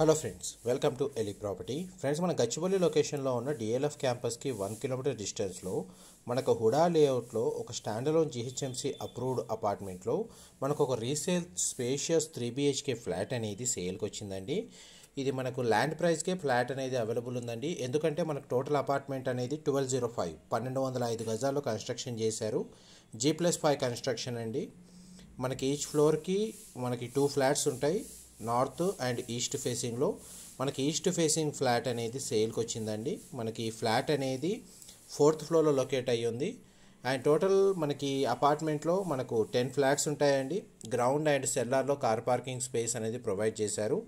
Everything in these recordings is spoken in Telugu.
హలో ఫ్రెండ్స్ వెల్కమ్ టు ఎలి ప్రాపర్టీ ఫ్రెండ్స్ మన గచ్చిబౌలి లొకేషన్లో ఉన్న డిఎల్ఎఫ్ క్యాంపస్కి వన్ కిలోమీటర్ డిస్టెన్స్లో మనకు హుడా లేఅవుట్లో ఒక స్టాండలోన్ జిహెచ్ఎంసీ అప్రూవ్డ్ అపార్ట్మెంట్లో మనకు ఒక resale spacious three BHK flat అనేది సేల్కి వచ్చిందండి ఇది మనకు ల్యాండ్ ప్రైస్కే ఫ్లాట్ అనేది అవైలబుల్ ఉందండి ఎందుకంటే మనకు టోటల్ అపార్ట్మెంట్ అనేది ట్వెల్వ్ జీరో ఫైవ్ పన్నెండు వందల ఐదు గజాల్లో కన్స్ట్రక్షన్ చేశారు జీ ప్లస్ ఫైవ్ కన్స్ట్రక్షన్ అండి మనకి ఈచ్ ఫ్లోర్కి మనకి టూ ఫ్లాట్స్ ఉంటాయి నార్త్ అండ్ ఈస్ట్ ఫేసింగ్లో మనకి ఈస్ట్ ఫేసింగ్ ఫ్లాట్ అనేది సేల్కి వచ్చిందండి మనకి ఫ్లాట్ అనేది ఫోర్త్ ఫ్లోర్లో లొకేట్ అయ్యి ఉంది అండ్ టోటల్ మనకి అపార్ట్మెంట్లో మనకు టెన్ ఫ్లాట్స్ ఉంటాయండి గ్రౌండ్ అండ్ సెల్లార్లో కార్ పార్కింగ్ స్పేస్ అనేది ప్రొవైడ్ చేశారు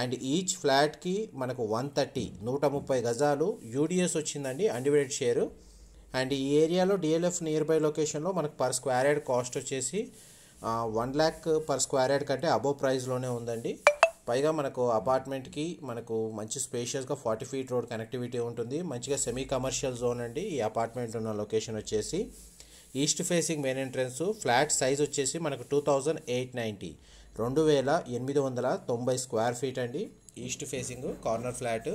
అండ్ ఈచ్ ఫ్లాట్కి మనకు వన్ థర్టీ నూట ముప్పై గజాలు యూడిఎస్ వచ్చిందండి అన్డివైడెడ్ షేరు అండ్ ఈ ఏరియాలో డిఎల్ఎఫ్ నియర్ బై లొకేషన్లో మనకు పర్ స్క్వేర్ యార్డ్ కాస్ట్ వచ్చేసి one lakh per square yard కంటే అబోవ్ ప్రైస్లోనే ఉందండి పైగా మనకు అపార్ట్మెంట్కి మనకు మంచి స్పేషియస్గా ఫార్టీ ఫీట్ రోడ్ కనెక్టివిటీ ఉంటుంది మంచిగా సెమీ కమర్షియల్ జోన్ అండి ఈ అపార్ట్మెంట్ ఉన్న లొకేషన్ వచ్చేసి east facing main entrance flat size వచ్చేసి మనకు టూ థౌజండ్ ఎయిట్ నైంటీ రెండు వేల ఎనిమిది వందల తొంభై స్క్వేర్ ఫీట్ అండి east facing corner flat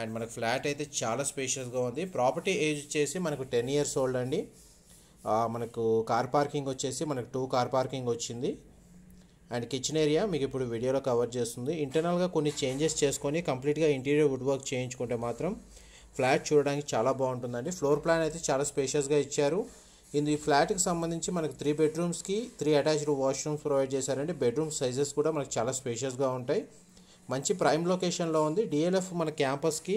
and మనకు ఫ్లాట్ అయితే చాలా స్పేషియస్గా ఉంది ప్రాపర్టీ ఏజ్ వచ్చేసి మనకు టెన్ ఇయర్స్ ఓల్డ్ అండి మనకు కార్ పార్కింగ్ వచ్చేసి మనకు టూ కార్ పార్కింగ్ వచ్చింది అండ్ కిచెన్ ఏరియా మీకు ఇప్పుడు వీడియోలో కవర్ చేస్తుంది ఇంటర్నల్గా కొన్ని చేంజెస్ చేసుకొని కంప్లీట్గా ఇంటీరియర్ వుడ్ వర్క్ చేయించుకుంటే మాత్రం ఫ్లాట్ చూడడానికి చాలా బాగుంటుందండి ఫ్లోర్ ప్లాన్ అయితే చాలా స్పేషియస్గా ఇచ్చారు ఇది ఫ్లాట్కి సంబంధించి మనకు త్రీ బెడ్రూమ్స్కి త్రీ అటాచ్డ్ వాష్రూమ్స్ ప్రొవైడ్ చేశారండి బెడ్రూమ్ సైజెస్ కూడా మనకు చాలా స్పేషియస్గా ఉంటాయి మంచి ప్రైమ్ లొకేషన్లో ఉంది డిఎల్ఎఫ్ మన క్యాంపస్కి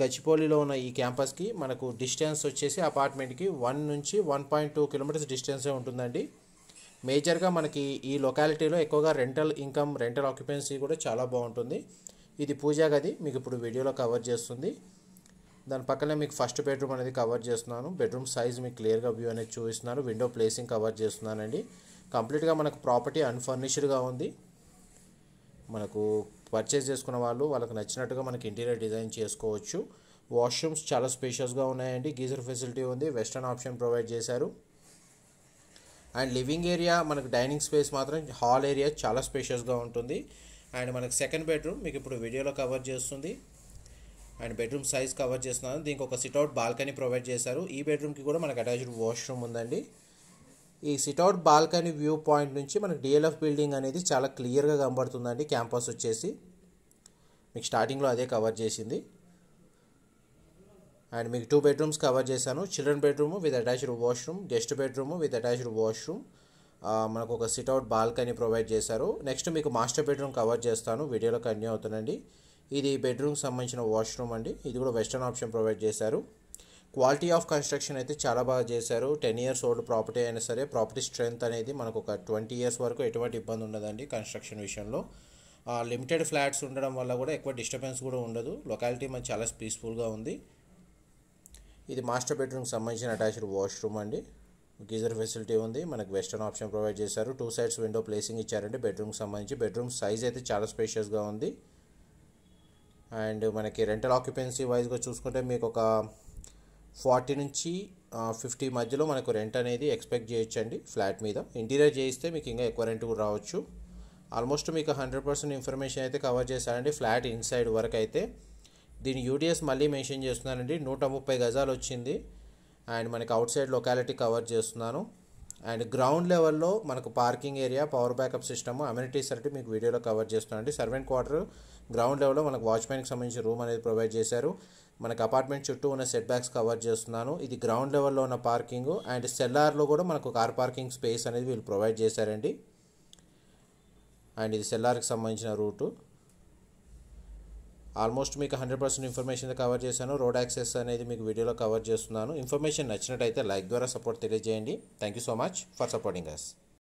గచ్చిపోలిలో ఉన్న ఈ క్యాంపస్కి మనకు డిస్టెన్స్ వచ్చేసి అపార్ట్మెంట్కి వన్ నుంచి వన్ పాయింట్ టూ కిలోమీటర్స్ డిస్టెన్సే ఉంటుందండి మేజర్గా మనకి ఈ లొకాలిటీలో ఎక్కువగా రెంటల్ ఇన్కమ్ రెంటల్ ఆక్యుపెన్సీ కూడా చాలా బాగుంటుంది ఇది పూజా గది మీకు ఇప్పుడు వీడియోలో కవర్ చేస్తుంది దాని పక్కనే మీకు ఫస్ట్ బెడ్రూమ్ అనేది కవర్ చేస్తున్నాను బెడ్రూమ్ సైజ్ మీకు క్లియర్గా వ్యూ అనేది చూపిస్తున్నాను విండో ప్లేసింగ్ కవర్ చేస్తున్నానండి కంప్లీట్గా మనకు ప్రాపర్టీ అన్ఫర్నిష్డ్గా ఉంది మనకు పర్చేస్ చేసుకున్న వాళ్ళు వాళ్ళకి నచ్చినట్టుగా మనకి ఇంటీరియర్ డిజైన్ చేసుకోవచ్చు వాష్రూమ్స్ చాలా స్పేషియస్గా ఉన్నాయండి గీజర్ ఫెసిలిటీ ఉంది వెస్టర్న్ ఆప్షన్ ప్రొవైడ్ చేశారు అండ్ లివింగ్ ఏరియా మనకు డైనింగ్ స్పేస్ మాత్రం హాల్ ఏరియా చాలా స్పేషియస్గా ఉంటుంది అండ్ మనకు సెకండ్ బెడ్రూమ్ మీకు ఇప్పుడు వీడియోలో కవర్ చేస్తుంది అండ్ బెడ్రూమ్ సైజ్ కవర్ చేస్తున్నాను దీనికి ఒక సిట్అవుట్ బాల్కనీ ప్రొవైడ్ చేశారు ఈ బెడ్రూమ్కి కూడా మనకు అటాచ్డ్ వాష్రూమ్ ఉందండి ఈ సిట్అవుట్ బాల్కనీ వ్యూ పాయింట్ నుంచి మనకు డిఎల్ఎఫ్ బిల్డింగ్ అనేది చాలా క్లియర్గా కనబడుతుందండి క్యాంపస్ వచ్చేసి మీకు స్టార్టింగ్లో అదే కవర్ చేసింది అండ్ మీకు టూ బెడ్రూమ్స్ కవర్ చేశాను children bedroom with attached washroom guest bedroom with attached washroom మనకు ఒక సిట్అవుట్ బాల్కనీ ప్రొవైడ్ చేశారు నెక్స్ట్ మీకు మాస్టర్ బెడ్రూమ్ కవర్ చేస్తాను వీడియోలో కంటిన్యూ అవుతానండి ఇది బెడ్రూమ్కి సంబంధించిన వాష్రూమ్ అండి ఇది కూడా వెస్టర్న్ ఆప్షన్ ప్రొవైడ్ చేశారు క్వాలిటీ ఆఫ్ కన్స్ట్రక్షన్ అయితే చాలా బాగా చేశారు టెన్ ఇయర్స్ ఓల్డ్ ప్రాపర్టీ అయినా సరే ప్రాపర్టీ స్ట్రెంత్ అనేది మనకు ఒక ట్వంటీ ఇయర్స్ వరకు ఎటువంటి ఇబ్బంది ఉండదండి కన్స్ట్రక్షన్ విషయంలో లిమిటెడ్ ఫ్లాట్స్ ఉండడం వల్ల కూడా ఎక్కువ డిస్టర్బెన్స్ కూడా ఉండదు లొకాలిటీ మనకి చాలా పీస్ఫుల్గా ఉంది ఇది మాస్టర్ బెడ్రూమ్కి సంబంధించిన అటాచ్డ్ వాష్రూమ్ అండి గీజర్ ఫెసిలిటీ ఉంది మనకు వెస్టర్న్ ఆప్షన్ ప్రొవైడ్ చేశారు టూ సైడ్స్ విండో ప్లేసింగ్ ఇచ్చారండి బెడ్రూమ్కి సంబంధించి బెడ్రూమ్ సైజ్ అయితే చాలా స్పేషియస్గా ఉంది అండ్ మనకి రెంటల్ ఆక్యుపెన్సీ వైజ్గా చూసుకుంటే మీకు ఒక ఫార్టీ నుంచి ఫిఫ్టీ మధ్యలో మనకు రెంట్ అనేది ఎక్స్పెక్ట్ చేయొచ్చండి ఫ్లాట్ మీద ఇంటీరియర్ చేయిస్తే మీకు ఇంకా ఎక్కువ రెంట్ కూడా రావచ్చు ఆల్మోస్ట్ మీకు హండ్రెడ్ పర్సెంట్ ఇన్ఫర్మేషన్ అయితే కవర్ చేశారండి ఫ్లాట్ ఇన్సైడ్ వరకు అయితే దీని యూటీఎస్ మళ్ళీ మెన్షన్ చేస్తున్నానండి నూట ముప్పై గజాలు వచ్చింది అండ్ మనకి అవుట్ సైడ్ లొకాలిటీ కవర్ చేస్తున్నాను అండ్ గ్రౌండ్ లెవెల్లో మనకు parking area power backup system amenities అంటే మీకు వీడియోలో కవర్ చేస్తున్నాండి సర్వెంట్ క్వార్టర్ గ్రౌండ్ లెవెల్లో మనకు వాచ్మెన్కి సంబంధించిన రూమ్ అనేది ప్రొవైడ్ చేశారు మనకు అపార్ట్మెంట్ చుట్టూ ఉన్న సెట్ బ్యాక్స్ కవర్ చేస్తున్నాను ఇది గ్రౌండ్ లెవెల్లో ఉన్న పార్కింగ్ అండ్ సెల్లార్లో కూడా మనకు కార్ పార్కింగ్ స్పేస్ అనేది వీళ్ళు ప్రొవైడ్ చేశారండి అండ్ ఇది సెల్లార్కి సంబంధించిన రూటు ఆల్మోస్ట్ మీకు హండ్రెడ్ పర్సెంట్ ఇన్ఫర్మేషన్ కవర్ చేశాను రోడ్ యాక్సెస్ అనేది మీకు వీడియోలో కవర్ చేస్తున్నాను ఇన్ఫర్మేషన్ నచ్చినట్టయితే లైక్ ద్వారా సపోర్ట్ తెలియజేయండి thank you so much for supporting us